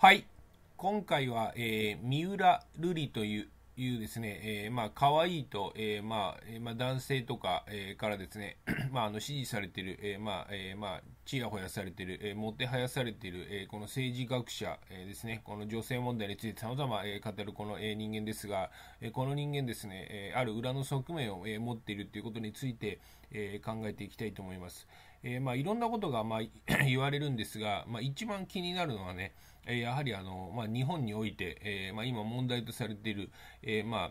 はい。今回は、えー、三浦瑠璃という、いうですね、えー、まあ、可愛いと、えー、まあ、えまあ、男性とか、えー、からですね、まあ、あの、支持されてる、えー、まあ、えー、まあ、ちやほやされてる、えー、もてはやされてる、えー、この政治学者、えー、ですね、この女性問題について様々、えー、語るこの、えー、人間ですが、えー、この人間ですね、えー、ある裏の側面を、えー、持っているということについて、えー、考えていきたいと思います。えー、まあ、いろんなことが、まあ、言われるんですが、まあ、一番気になるのはね、えやはりあの、まあ、日本において、えまあ、今問題とされている、えまあ、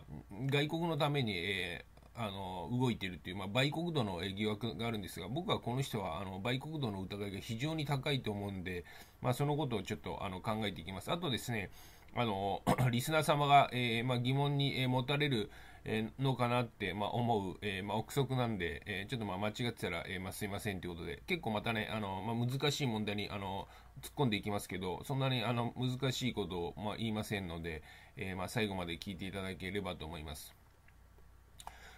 外国のために、えあの動いているという、まあ、売国度の疑惑があるんですが、僕はこの人はあの売国度の疑いが非常に高いと思うんで、まあ、そのことをちょっとあの考えていきます。あとですね、あの リスナー様が、えー、まあ、疑問に、え持たれる、えのかなって、まあ、思う、えまあ、憶測なんで、えちょっとまあ間違ってたら、えますいませんということで、結構またね、あのま難しい問題にあの突っ込んでいきますけど、そんなにあの難しいことを、まあ、言いませんので、えー、まあ、最後まで聞いていただければと思います。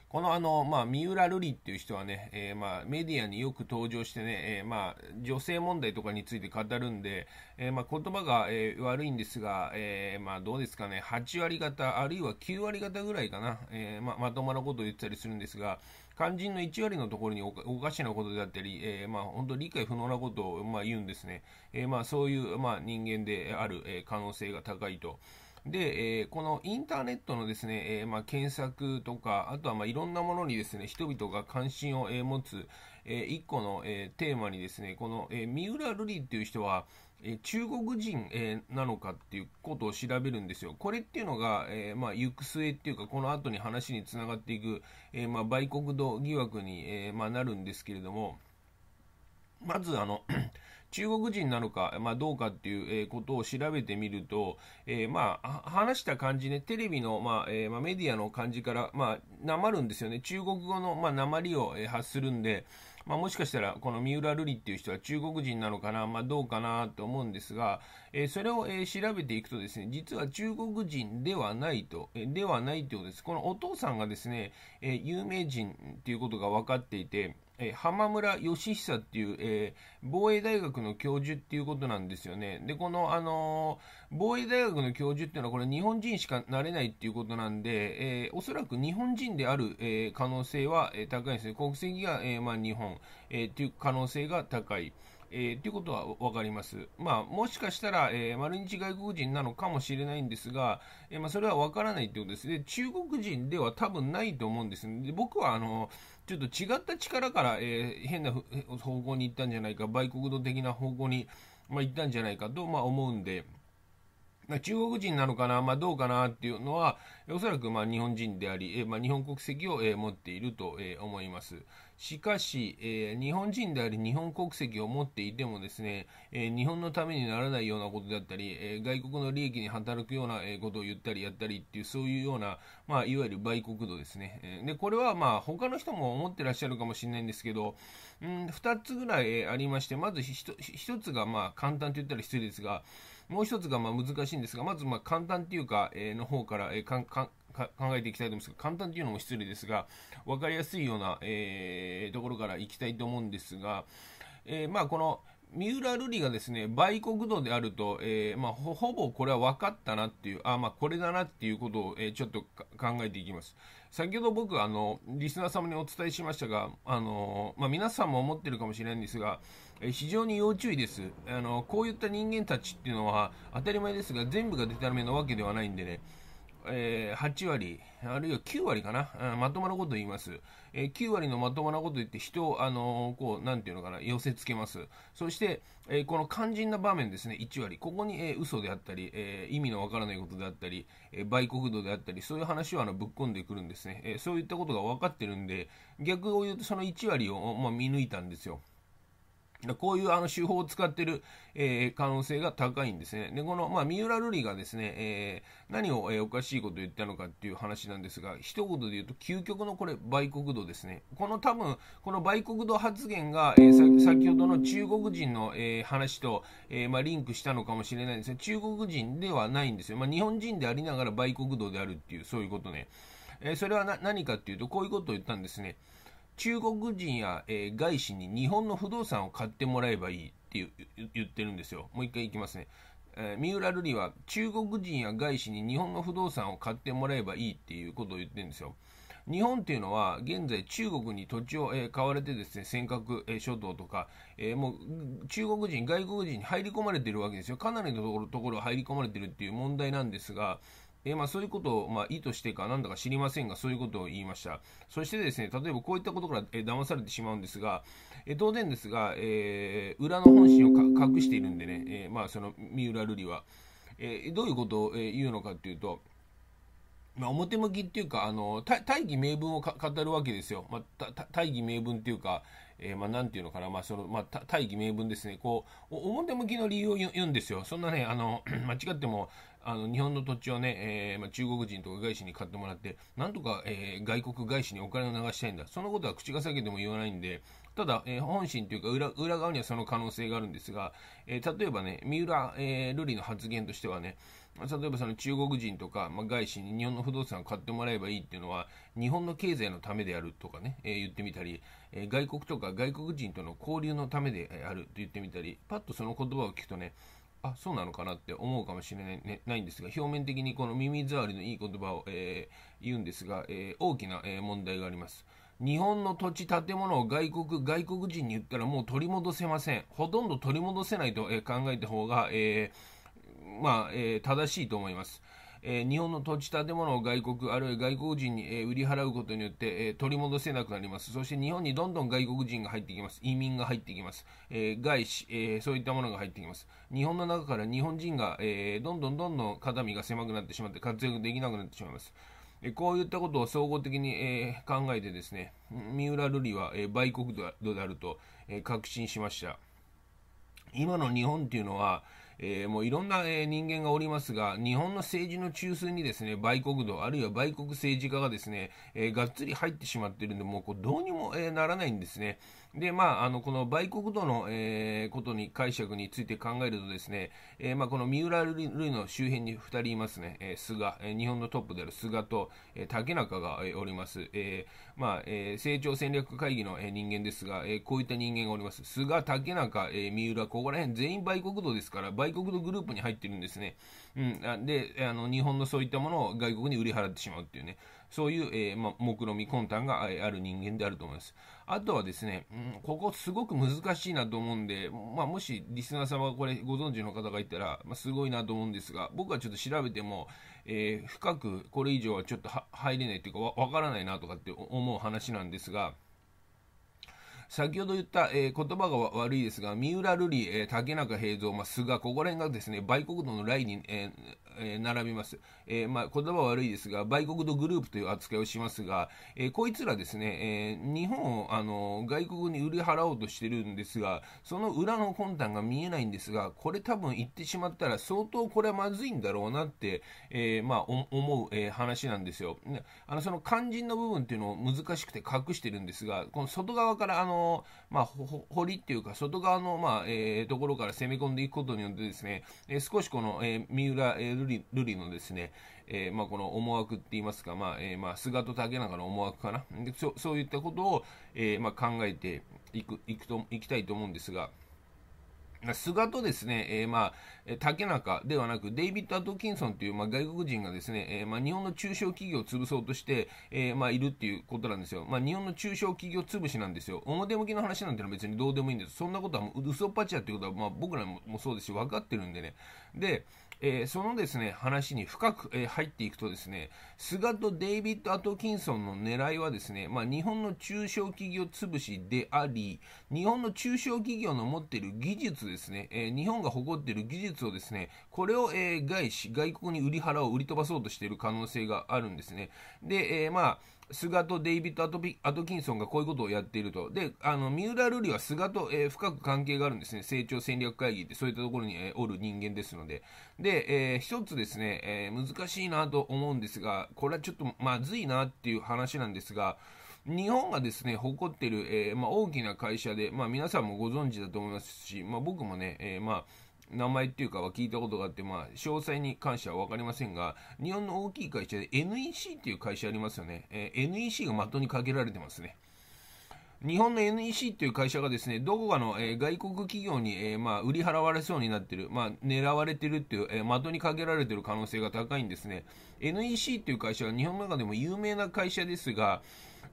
このあの、まあ、三浦瑠璃っていう人はね、えー、まあ、メディアによく登場してね、えー、まあ、女性問題とかについて語るんで、えー、まあ、言葉が、え悪いんですが、えまあ、どうですかね、8割方、あるいは9割方ぐらいかな、えままともなことを言ったりするんですが、肝心の1割のところにおかしなことであったり、えー、まあ、本当理解不能なことを、まあ、言うんですね。えー、まあ、そういう、まあ、人間である、え可能性が高いと。で、えー、このインターネットのですね、えー、まあ、検索とか、あとはまあいろんなものにですね、人々が関心を、えー、持つ、えー、一個の、えー、テーマにですね、この、えー、三浦瑠璃っていう人は、え中国人、えー、なのかっていうことを調べるんですよ。これっていうのが、えー、まあ、行く末っていうか、この後に話につながっていく、えー、まあ、売国度疑惑に、えまあ、なるんですけれども、まず、あの、中国人なのか、まあ、どうかっていうえことを調べてみると、えー、まあ、話した感じね、テレビの、まあ、えー、まあ、メディアの感じから、まあ、なまるんですよね。中国語の、まあ、なまりをえ発するんで、まあ、もしかしたらこの三浦瑠璃っていう人は中国人なのかな、まあ、どうかなと思うんですが、えー、それを、えー、調べていくとですね、実は中国人ではないと、えー、ではないということです。このお父さんがですね、え有名人っていうことが分かっていて、え浜村義久っていう、えー、防衛大学の教授っていうことなんですよね。で、この、あのー、防衛大学の教授っていうのは、これ日本人しかなれないっていうことなんで、えー、おそらく日本人である、えー、可能性は、え高いですね。国籍が、えまあ、日本、えっていう可能性が高い。えー、ということは分かります。まあ、もしかしたら、えー、丸日外国人なのかもしれないんですが、えー、まあ、それは分からないということです。で、中国人では多分ないと思うんです。で僕は、あの、ちょっと違った力から、えー、変な方向に行ったんじゃないか、売国度的な方向に、まあ、行ったんじゃないかと、まあ、思うんで、中国人なのかな、まあ、どうかなっていうのは、おそらくまあ日本人であり、えまあ、日本国籍を、え持っていると、え思います。しかし、え日本人であり日本国籍を持っていてもですね、え日本のためにならないようなことだったり、え外国の利益に働くような、えことを言ったりやったりっていう、そういうような、まあ、いわゆる売国度ですね。えで、これはまあ他の人も思ってらっしゃるかもしれないんですけど、うん、2つぐらい、ありまして、まず 1, 1つがまあ簡単と言ったら失礼ですが、もう一つがまあ難しいんですが、まずまあ簡単っていうか、えー、の方から、えー、かんかん考えていきたいと思いますが、簡単っていうのも失礼ですが、分かりやすいような、えー、ところからいきたいと思うんですが、えー、まあこの三浦瑠麗がですね、売国度であると、えー、まあ、ほぼこれは分かったなっていう、あ、まあ、これだなっていうことを、えー、ちょっと考えていきます。先ほど僕、あの、リスナー様にお伝えしましたが、あの、まあ、皆さんも思ってるかもしれないんですが、非常に要注意です。あの、こういった人間たちっていうのは当たり前ですが、全部がデタラメなわけではないんでね、えー、8割、あるいは9割かな、まともなこと言います。えー、9割のまともなこと言って人を、あのー、こう、なんていうのかな、寄せつけます。そして、えー、この肝心な場面ですね、1割。ここに、えー、嘘であったり、えー、意味のわからないことであったり、えー、売国度であったり、そういう話をあのぶっ込んでくるんですね。えー、そういったことが分かってるんで、逆を言うとその1割を、まあ、見抜いたんですよ。こういうあの手法を使っている、えー、可能性が高いんですね。で、この、まあ、三浦瑠麗がですね、えー、何を、えー、おかしいことを言ったのかっていう話なんですが、一言で言うと、究極のこれ、売国度ですね。この多分、この売国度発言が、えー、先ほどの中国人の、えー、話と、えーまあ、リンクしたのかもしれないんですが、中国人ではないんですよ。まあ、日本人でありながら売国度であるっていう、そういうことね。えー、それはな何かっていうと、こういうことを言ったんですね。中国人や、えー、外資に日本の不動産を買ってもらえばいいって言ってるんですよ。もう一回いきますね。えー、三浦瑠麗は中国人や外資に日本の不動産を買ってもらえばいいっていうことを言ってるんですよ。日本っていうのは現在中国に土地を、えー、買われてですね、尖閣、えー、諸島とか、えー、もう中国人、外国人に入り込まれてるわけですよ。かなりのところ入り込まれてるっていう問題なんですが、えまあ、そういうことを、まあ、意図してかなんだか知りませんが、そういうことを言いました。そしてですね、例えばこういったことから、え騙されてしまうんですが、え当然ですが、えー、裏の本心を隠しているんでね、えー、まあ、その三浦瑠麗は、えー、どういうことを、え言うのかというと、まあ、表向きっていうか、あの大義名分を語るわけですよ。まあ、大義名分っていうか、えー、まあ、なんていうのかな、まあ、その、まあ、大義名分ですね。こう、表向きの理由を言うんですよ。そんなね、あの、間違っても、あの、日本の土地をね、えー、まあ、中国人とか外資に買ってもらって、なんとか、えー、外国外資にお金を流したいんだ。そのことは口が裂けても言わないんで、ただ、えー、本心というか裏、裏側にはその可能性があるんですが、えー、例えばね、三浦、えー、瑠の発言としてはね、例えばその中国人とか、まあ、外資に日本の不動産を買ってもらえばいいっていうのは、日本の経済のためであるとかね、えー、言ってみたり、えー、外国とか外国人との交流のためであると言ってみたり、パッとその言葉を聞くとね、あそうなのかなって思うかもしれない,、ね、ないんですが表面的にこの耳障りのいい言葉を、えー、言うんですが、えー、大きな、え問題があります日本の土地建物を外国外国人に言ったらもう取り戻せませんほとんど取り戻せないと、え考えた方が、えまあ、え正しいと思いますえー、日本の土地、建物を外国、あるいは外国人に、えー、売り払うことによって、えー、取り戻せなくなります。そして日本にどんどん外国人が入ってきます。移民が入ってきます。え外資、えそういったものが入ってきます。日本の中から日本人が、えどんどんどんどん肩身が狭くなってしまって活躍できなくなってしまいます。えこういったことを総合的に、え考えてですね、三浦瑠麗は、え売国度であると、え確信しました。今の日本っていうのは、えー、もういろんな、えー、人間がおりますが、日本の政治の中枢にですね、売国道、あるいは売国政治家がですね、えー、がっつり入ってしまっているんで、もうこうどうにも、えならないんですね。で、まあ、あの、この売国度の、えー、ことに解釈について考えるとですね、えー、まあ、この三浦瑠麗の周辺に2人いますね、えー、菅、え日本のトップである菅と、えー、竹中が、おります。えー、まあ、えー、成長戦略会議の、人間ですが、えー、こういった人間がおります。菅、竹中、えー、三浦、ここら辺全員売国度ですから、売国度グループに入ってるんですね。うん。で、あの、日本のそういったものを外国に売り払ってしまうっていうね。そういう、えー、ま、目論見み魂胆がある人間であると思います。あとはですね、ん、ここすごく難しいなと思うんで、まあ、もしリスナー様がこれご存知の方がいたら、まあ、すごいなと思うんですが、僕はちょっと調べても、えー、深くこれ以上はちょっと入れないというかわからないなとかって思う話なんですが、先ほど言った、えー、言葉が悪いですが、三浦瑠麗、えー、竹中平蔵、まあ、菅、ここら辺がですね、売国度のラインに、えー、並びます。えまあ、言葉は悪いですが、売国度グループという扱いをしますが、えこいつらですね、え日本を、あの、外国に売り払おうとしてるんですが、その裏の魂胆が見えないんですが、これ多分言ってしまったら相当これはまずいんだろうなって、えまあ、思う、え話なんですよ。ね、あの、その肝心の部分っていうのを難しくて隠してるんですが、この外側から、あの、まあ、堀っていうか、外側の、まあ、えー、ところから攻め込んでいくことによってですね、えー、少しこの、えー、三浦、えー、瑠麗のですね、えー、まあ、この思惑って言いますか、まあ、えー、まあ、菅と竹中の思惑かな。でそそういったことを、えー、まあ、考えていく、いくと、いきたいと思うんですが、菅とですね、えー、まあ、竹中ではなく、デイビッド・アトキンソンという、まあ、外国人がですね、えー、まあ、日本の中小企業を潰そうとして、えー、まあ、いるっていうことなんですよ。まあ、日本の中小企業潰しなんですよ。表向きの話なんてのは別にどうでもいいんです。そんなことはもう嘘っぱちやってことは、まあ、僕らもそうですし、分かってるんでね。で、えー、そのですね、話に深く、えー、入っていくとですね、菅とデイビッド・アトキンソンの狙いはですね、まあ、日本の中小企業潰しであり、日本の中小企業の持っている技術ですね、えー、日本が誇っている技術をですね、これを、え外資、外国に売り払う売り飛ばそうとしている可能性があるんですね。で、えまあ菅とデイビッド・アトキンソンがこういうことをやっていると。で、あの、三浦瑠麗は菅と、えー、深く関係があるんですね。成長戦略会議って、そういったところに、えー、おる人間ですので。で、えー、一つですね、えー、難しいなと思うんですが、これはちょっとまずいなっていう話なんですが、日本がですね、誇ってる、えー、まあ、大きな会社で、まあ、皆さんもご存知だと思いますし、まあ、僕もね、えー、まあ、名前っていうかは聞いたことがあって、まあ、詳細に関しては分かりませんが、日本の大きい会社で NEC っていう会社ありますよね。えー、NEC が的にかけられてますね。日本の NEC という会社がですね、どこかの、えー、外国企業に、えー、まあ、売り払われそうになってる、まあ、狙われてるっていう、えー、的にかけられてる可能性が高いんですね。NEC という会社は日本の中でも有名な会社ですが、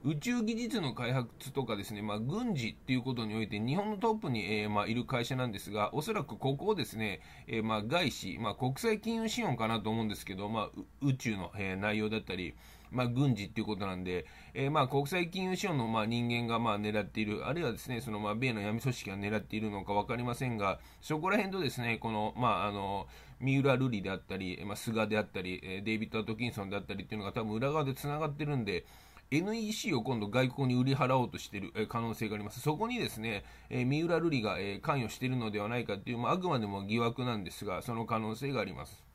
宇宙技術の開発とかですね、まあ、軍事っていうことにおいて日本のトップに、えー、まあ、いる会社なんですが、おそらくここをですね、えー、まあ、外資、まあ、国際金融資本かなと思うんですけど、まあ、宇宙の、えー、内容だったり、まあ、軍事っていうことなんで、えー、まあ、国際金融資本の、まあ、人間が、まあ、狙っている、あるいはですね、その、まあ、米の闇組織が狙っているのか分かりませんが、そこら辺とですね、この、まあ、あの、三浦瑠麗であったり、まあ、菅であったり、デイビッド・アトキンソンであったりっていうのが多分裏側で繋がってるんで、NEC を今度外国に売り払おうとしている可能性があります。そこにですね、えー、三浦瑠璃が、えー、関与しているのではないかという、まあ、あくまでも疑惑なんですが、その可能性があります。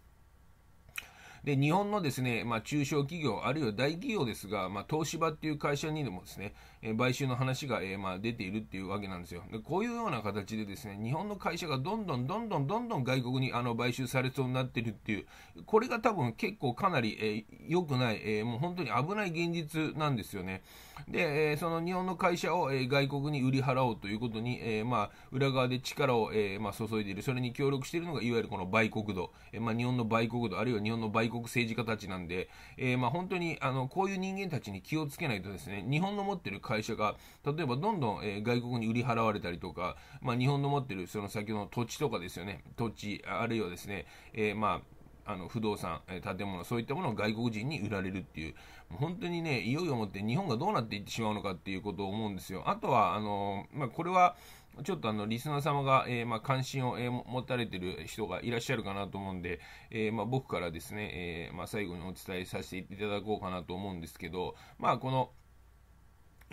で、日本のですね、まあ、中小企業、あるいは大企業ですが、まあ、東芝っていう会社にでもですね、えー、買収の話が、えー、まあ、出ているっていうわけなんですよ。で、こういうような形でですね、日本の会社がどんどんどんどんどんどん外国にあの買収されそうになってるっていう、これが多分結構かなり良、えー、くない、えー、もう本当に危ない現実なんですよね。で、えー、その日本の会社を、えー、外国に売り払おうということに、えー、まあ、裏側で力を、えまあ、注いでいる、それに協力しているのが、いわゆるこの売国度、えまあ、日本の売国度、あるいは日本の売国政治家たちなんで、えまあ、本当にあのこういう人間たちに気をつけないとですね、日本の持っている会社が、例えばどんどん、え外国に売り払われたりとか、まあ、日本の持っている、その先の土地とかですよね、土地、あるいはですね、えまあ、あの不動産、え建物、そういったものを外国人に売られるっていう、もう本当にね、いよいよもって日本がどうなっていってしまうのかっていうことを思うんですよ。あとは、あのまあ、これは、ちょっとあのリスナー様が、えー、まあ、関心を、えー、持たれてる人がいらっしゃるかなと思うんで、えー、まあ、僕からですね、えまあ、最後にお伝えさせていただこうかなと思うんですけど、まあ、この、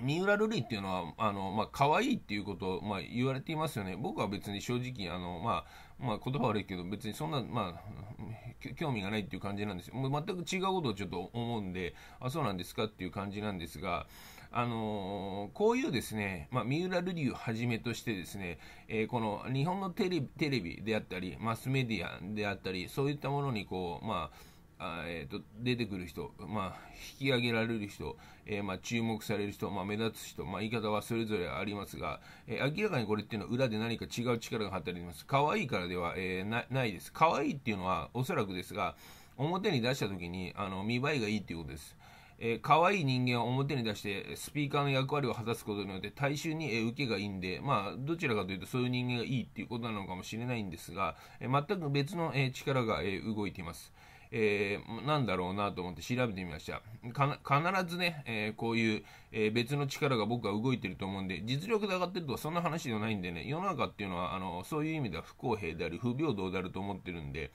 三浦瑠麗っていうのは、あの、まあ、可愛いっていうことを、まあ、言われていますよね。僕は別に正直、あの、まあ、まあ、言葉悪いけど、別にそんな、まあ、興味がないっていう感じなんですよ。もう全く違うことをちょっと思うんで、あ、そうなんですかっていう感じなんですが、あのこういうですね、まあ、三浦瑠麗をはじめとしてですね、えー、この日本のテレビであったり、マスメディアであったり、そういったものにこう、まあ、あえーと、出てくる人、まあ、引き上げられる人、えー、まあ、注目される人、まあ、目立つ人、まあ、言い方はそれぞれありますが、えー、明らかにこれっていうのは裏で何か違う力が働いています。可愛いからでは、えー、ないです。可愛いっていうのはおそらくですが、表に出した時にあの見栄えがいいということです。えー、可愛い人間を表に出してスピーカーの役割を果たすことによって大衆に、えー、受けがいいんで、まあ、どちらかというとそういう人間がいいっていうことなのかもしれないんですが、えー、全く別の、えー、力が、え動いています。えー、なんだろうなと思って調べてみました。必ずね、えー、こういう、えー、別の力が僕は動いてると思うんで、実力で上がってるとそんな話じゃないんでね、世の中っていうのは、あの、そういう意味では不公平であり、不平等であると思ってるんで、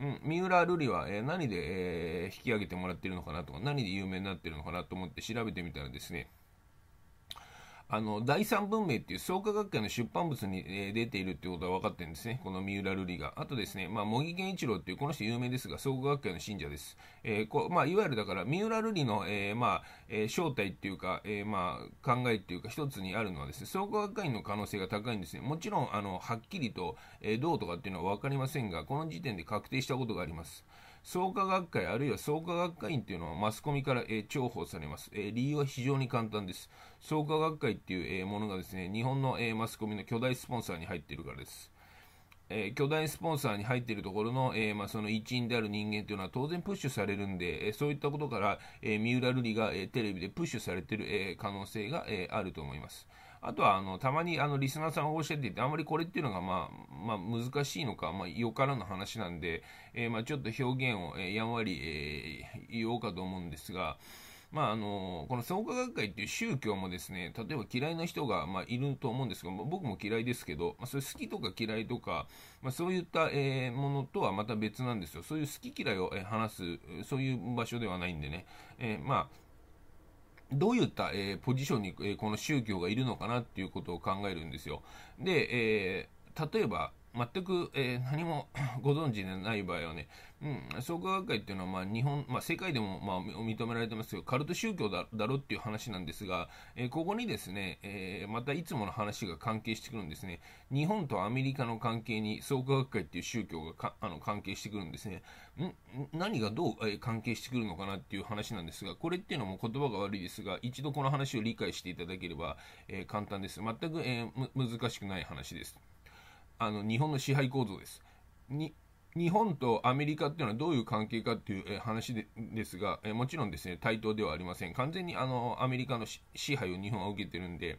うん、三浦瑠璃は、えー、何で、えー、引き上げてもらってるのかなとか、何で有名になってるのかなと思って調べてみたらですね、あの、第三文明っていう創価学会の出版物に、えー、出ているってことは分かってるんですね。この三浦瑠璃が。あとですね、まあ、茂木健一郎っていう、この人有名ですが、創価学会の信者です。えー、こまあ、いわゆるだから、三浦瑠璃の、えー、まあ、えー、正体っていうか、えー、まあ、考えっていうか、一つにあるのはですね、創価学会の可能性が高いんですね。もちろん、あの、はっきりと、えー、どうとかっていうのは分かりませんが、この時点で確定したことがあります。創価学会あるいは創価学会員というのはマスコミから、えー、重宝されます、えー、理由は非常に簡単です。創価学会という、えー、ものがですね、日本の、えマスコミの巨大スポンサーに入っているからです。え巨大スポンサーに入っているところの、えまあ、その一員である人間というのは当然プッシュされるんで、えそういったことから、え三浦瑠麗が、えテレビでプッシュされている、え可能性が、えあると思います。あとは、あの、たまに、あの、リスナーさんをおっしゃっていて、あんまりこれっていうのが、まあ、まあ、難しいのか、まあ、よからぬ話なんで、えー、まあ、ちょっと表現を、えー、やんわり、えー、言おうかと思うんですが、まあ、あの、この創価学会っていう宗教もですね、例えば嫌いな人が、まあ、いると思うんですが、僕も嫌いですけど、まあ、それ好きとか嫌いとか、まあ、そういった、えー、ものとはまた別なんですよ。そういう好き嫌いを、えー、話す、そういう場所ではないんでね、えー、まあ、どういった、えー、ポジションに、えー、この宗教がいるのかなっていうことを考えるんですよ。で、えー、例えば、全く、えー、何も ご存知でない場合はね、うん、創価学会っていうのは、まあ、日本、まあ、世界でも、まあ、認められてますけど、カルト宗教だだろっていう話なんですが、えー、ここにですね、えー、またいつもの話が関係してくるんですね。日本とアメリカの関係に創価学会っていう宗教があの関係してくるんですね。ん何がどう、えー、関係してくるのかなっていう話なんですが、これっていうのも言葉が悪いですが、一度この話を理解していただければ、えー、簡単です。全く、えー、難しくない話です。あの日本の支配構造です。に日本とアメリカっていうのはどういう関係かっていう話でですが、もちろんですね、対等ではありません。完全にあのアメリカの支配を日本は受けてるんで、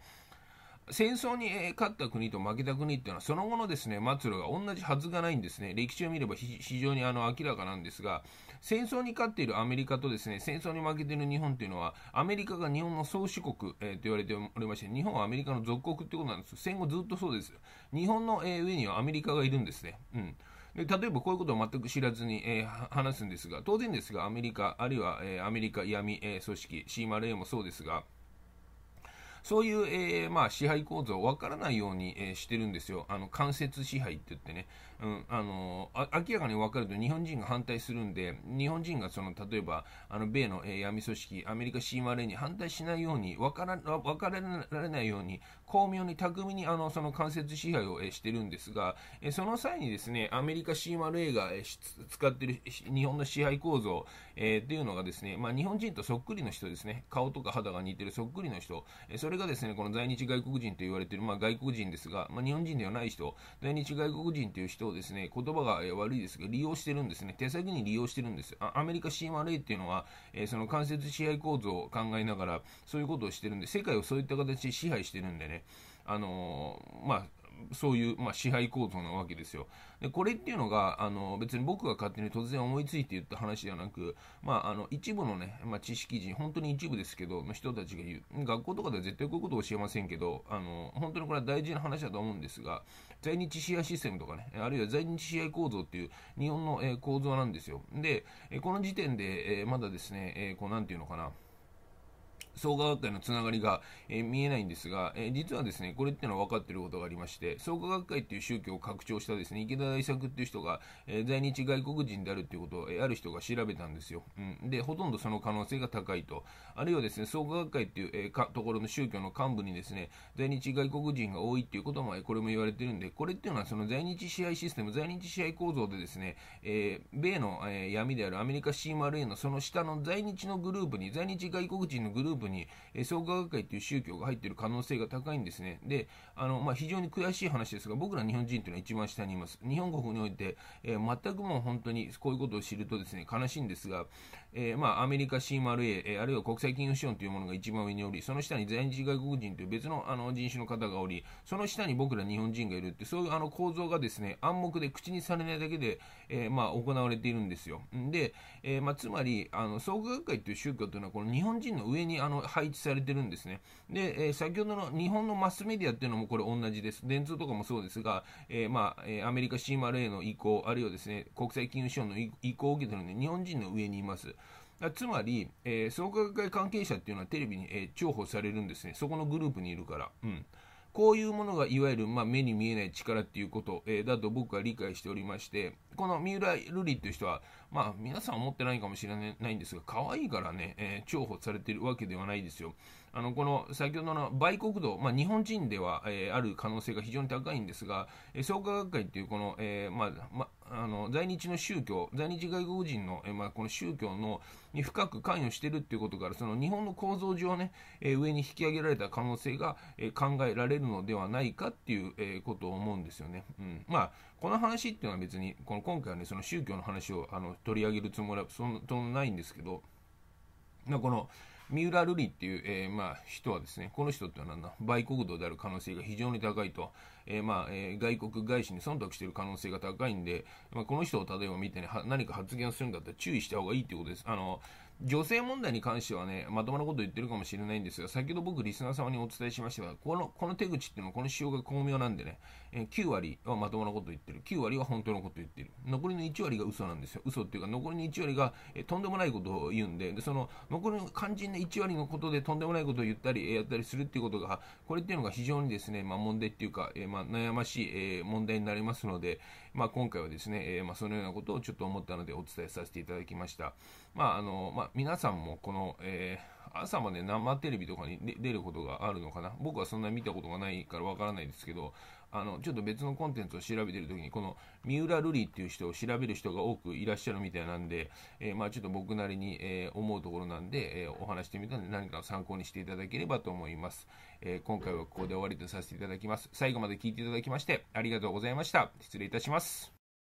戦争に勝った国と負けた国っていうのは、その後のですね、末路が同じはずがないんですね。歴史を見れば非常にあの明らかなんですが、戦争に勝っているアメリカとですね、戦争に負けている日本っていうのは、アメリカが日本の宗主国、えー、と言われておりまして、日本はアメリカの属国ってことなんです。戦後ずっとそうです。日本の、えー、上にはアメリカがいるんですね。うん。で例えばこういうことを全く知らずに、えー、話すんですが、当然ですが、アメリカ、あるいは、えアメリカ闇、え組織、c m レ a もそうですが、そういう、えー、まあ、支配構造を分からないように、えー、してるんですよ。あの、間接支配って言ってね。うん、あの明らかに分かると日本人が反対するんで、日本人がその、例えば、あの、米の、えー、闇組織、アメリカ CMRA に反対しないように、分から、分かられないように、巧妙に巧みにあのその間接支配を、えしてるんですが、えその際にですね、アメリカ CMA が、え使ってる日本の支配構造、えー、っていうのがですね、まあ、日本人とそっくりの人ですね、顔とか肌が似てるそっくりの人、えそれがですね、この在日外国人と言われてる、まあ、外国人ですが、まあ、日本人ではない人、在日外国人という人をですね、言葉が、え悪いですが、利用してるんですね、手先に利用してるんです。アメリカ CMA っていうのは、えその間接支配構造を考えながら、そういうことをしてるんで、世界をそういった形で支配してるんでね、あのー、まあ、そういう、まあ、支配構造なわけですよ。で、これっていうのが、あの、別に僕が勝手に突然思いついて言った話ではなく、まあ、あの、一部のね、まあ、知識人、本当に一部ですけど、の人たちが言う、学校とかでは絶対こういうことを教えませんけど、あの、本当にこれは大事な話だと思うんですが、在日支配システムとかね、あるいは在日支配構造っていう日本の、えー、構造なんですよ。で、えこの時点で、えー、まだですね、えー、こう、なんていうのかな、創価学会のつながりが、えー、見えないんですが、えー、実はですね、これっていうのは分かっていることがありまして、創価学会っていう宗教を拡張したですね、池田大作っていう人が、えー、在日外国人であるっていうことを、えある人が調べたんですよ、うん。で、ほとんどその可能性が高いと。あるいはですね、創価学会っていう、えかところの宗教の幹部にですね、在日外国人が多いっていうことも、えこれも言われてるんで、これっていうのはその在日支配システム、在日支配構造でですね、え米の、え闇であるアメリカ CMRA のその下の在日のグループに、在日外国人のグループにに、え創価学会という宗教が入っている可能性が高いんですね。で、あの、まあ、非常に悔しい話ですが、僕ら日本人というのは一番下にいます。日本国において、えー、全くもう本当にこういうことを知るとですね、悲しいんですが、えー、まあ、アメリカ CMRA、えー、あるいは国際金融資本というものが一番上におり、その下に在日外国人という別のあの人種の方がおり、その下に僕ら日本人がいるって、そういうあの構造がですね、暗黙で口にされないだけで、えー、まあ、行われているんですよ。で、えまあ、つまり、あの、創価学会という宗教というのは、この日本人の上にあのの配置されてるんですね。で、えー、先ほどの日本のマスメディアっていうのもこれ同じです。電通とかもそうですが、えー、まあ、えー、アメリカ CMRA の移行、あるいはですね、国際金融資本の移行を受けてるんで、日本人の上にいます。つまり、えー、創価学会関係者っていうのはテレビに、えー、重宝されるんですね。そこのグループにいるから。うん。こういうものがいわゆる、まあ、目に見えない力っていうこと、えー、だと僕は理解しておりまして、この三浦瑠璃っていう人は、まあ、皆さん思ってないかもしれないんですが、可愛いからね、えー、重宝されているわけではないですよ。あの、この、先ほどの売国度、まあ、日本人では、えー、ある可能性が非常に高いんですが、えー、創価学会っていう、この、えー、まあ、まあの、在日の宗教、在日外国人の、えー、まあ、この宗教の、に深く関与してるっていうことから、その日本の構造上ね、えー、上に引き上げられた可能性が、えー、考えられるのではないかっていう、えー、ことを思うんですよね。うん。まあ、この話っていうのは別に、この今回はね、その宗教の話をあの取り上げるつもりはそんなないんですけど、まこの、三浦瑠璃っていう、えー、まあ、人はですね、この人ってのは売国道である可能性が非常に高いと、えー、まあ、えー、外国外資に忖度している可能性が高いんで、まあ、この人を例えば見てね、何か発言をするんだったら注意した方がいいっていうことです。あの、女性問題に関してはね、まともなこと言ってるかもしれないんですが、先ほど僕、リスナー様にお伝えしましたが、この、この手口っていうのは、この仕様が巧妙なんでね、え9割はまともなこと言ってる。9割は本当のこと言ってる。残りの1割が嘘なんですよ。嘘っていうか、残りの1割が、えとんでもないことを言うんで、でその残りの肝心な1割のことでとんでもないことを言ったり、えやったりするっていうことが、これっていうのが非常にですね、まあ、問題っていうか、えまあ、悩ましい、え問題になりますので、まあ、今回はですね、えまあ、そのようなことをちょっと思ったのでお伝えさせていただきました。まあ、あの、まあ、皆さんもこの、えー朝まで生テレビとかに出ることがあるのかな僕はそんな見たことがないからわからないですけど、あの、ちょっと別のコンテンツを調べてるときに、この三浦瑠璃っていう人を調べる人が多くいらっしゃるみたいなんで、えー、まあちょっと僕なりに、えー、思うところなんで、えー、お話してみたんで何か参考にしていただければと思います。え今回はここで終わりとさせていただきます。最後まで聞いていただきましてありがとうございました。失礼いたします。